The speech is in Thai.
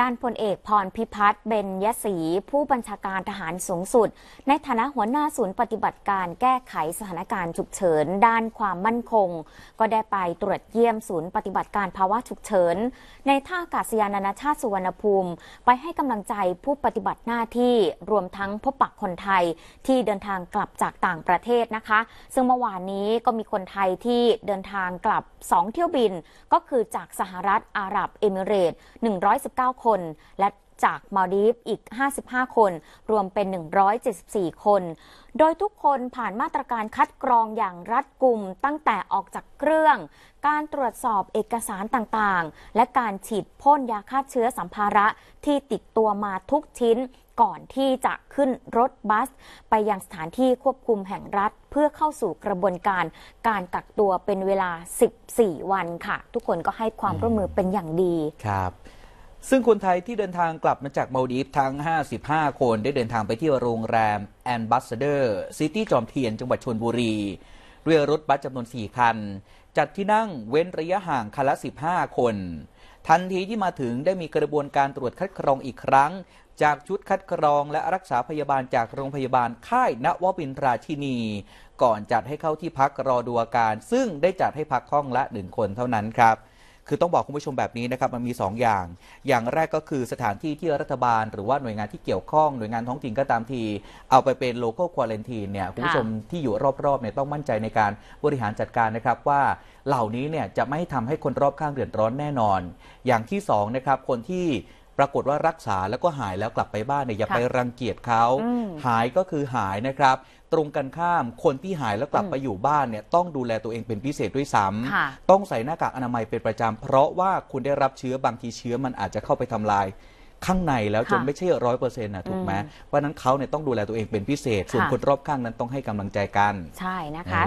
ด้านพลเอกพรพิพัฒน์เบญยศรีผู้บัญชาการทหารสูงสุด ในฐานะหัวหน้าศูนย์ปฏิบัติการแก้ไขสถานการณ์ฉุกเฉินด้านความมั่นคงก็ได้ไปตรวจเยี่ยมศูนย์ปฏิบัติการภาวะฉุกเฉินในท่าอากาศยานานาชาติสุวรรณภูมิ ไปให้กำลังใจผู้ปฏิบัติหน้าที่รวมทั้งพบปักคนไทย ที่เดินทางกลับจากต่างประเทศนะคะ ซึ่งเมื่อวานนี้ก็มีคนไทยที่เดินทางกลับ 2 เที่ยวบินก็คือจากสหรัฐอาหรับเอมิเรตส์119คนและจากมาดีฟอีก 55 คนรวมเป็น 174 คน โดยทุกคนผ่านมาตรการคัดกรองอย่างรัดกุมตั้งแต่ออกจากเครื่อง การตรวจสอบเอกสารต่าง ๆ และการฉีดพ่นยาฆ่าเชื้อสัมภาระที่ติดตัวมาทุกชิ้นก่อนที่จะขึ้นรถบัสไปยังสถานที่ควบคุมแห่งรัฐเพื่อเข้าสู่กระบวนการการกักตัวเป็นเวลา 14 วันค่ะ ทุกคนก็ให้ความร่วมมือเป็นอย่างดี ครับซึ่งคนไทยที่เดินทางกลับมาจากมาดีฟทั้ง 55 คนได้เดินทางไปที่โรงแรมแอนบัสเดอร์ ซิตี้จอมเทียนจังหวัดชลบุรีด้วยรถบัสจำนวน4คัน จัดที่นั่งเว้นระยะห่างคันละ15 คน ทันทีที่มาถึงได้มีกระบวนการตรวจคัดกรองอีกครั้ง จากชุดคัดกรองและรักษาพยาบาลจากโรงพยาบาลค่ายนวบินราชินี ก่อนจัดให้เข้าที่พักรอดูอาการ ซึ่งได้จัดให้พักห้องละหนึ่งคนเท่านั้นครับคือต้องบอกคุณผู้ชมแบบนี้นะครับมันมี 2 อย่าง อย่างแรกก็คือสถานที่ที่รัฐบาล หรือว่าหน่วยงานที่เกี่ยวข้อง หน่วยงานท้องถิ่นก็ตามที เอาไปเป็นโลโก้ควอลันทีนเนี่ยคุณผู้ชมที่อยู่รอบๆเนี่ยต้องมั่นใจในการบริหารจัดการนะครับว่าเหล่านี้เนี่ยจะไม่ทำให้คนรอบข้างเดือดร้อนแน่นอน อย่างที่2นะครับคนที่ปรากฏว่ารักษาแล้วก็หายแล้วกลับไปบ้านเนี่ยอย่าไปรังเกียจเขาหายก็คือหายนะครับ ตรงกันข้าม คนที่หายแล้วกลับไปอยู่บ้านเนี่ย ต้องดูแลตัวเองเป็นพิเศษด้วยซ้ำต้องใส่หน้ากากอนามัยเป็นประจำ เพราะว่าคุณได้รับเชื้อบางทีเชื้อมันอาจจะเข้าไปทำลายข้างในแล้วจนไม่ใช่ร้อยเปอร์เซ็นต์นะถูกไหมเพราะนั้นเขาเนี่ยต้องดูแลตัวเองเป็นพิเศษ ส่วนคนรอบข้างนั้นต้องให้กำลังใจกันใช่นะคะ